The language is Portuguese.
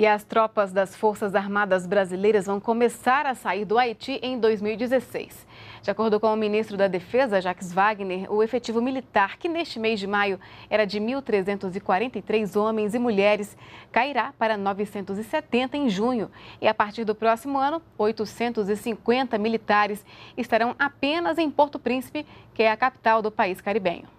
E as tropas das Forças Armadas Brasileiras vão começar a sair do Haiti em 2016. De acordo com o ministro da Defesa, Jacques Wagner, o efetivo militar, que neste mês de maio era de 1.343 homens e mulheres, cairá para 970 em junho. E a partir do próximo ano, 850 militares estarão apenas em Porto Príncipe, que é a capital do país caribenho.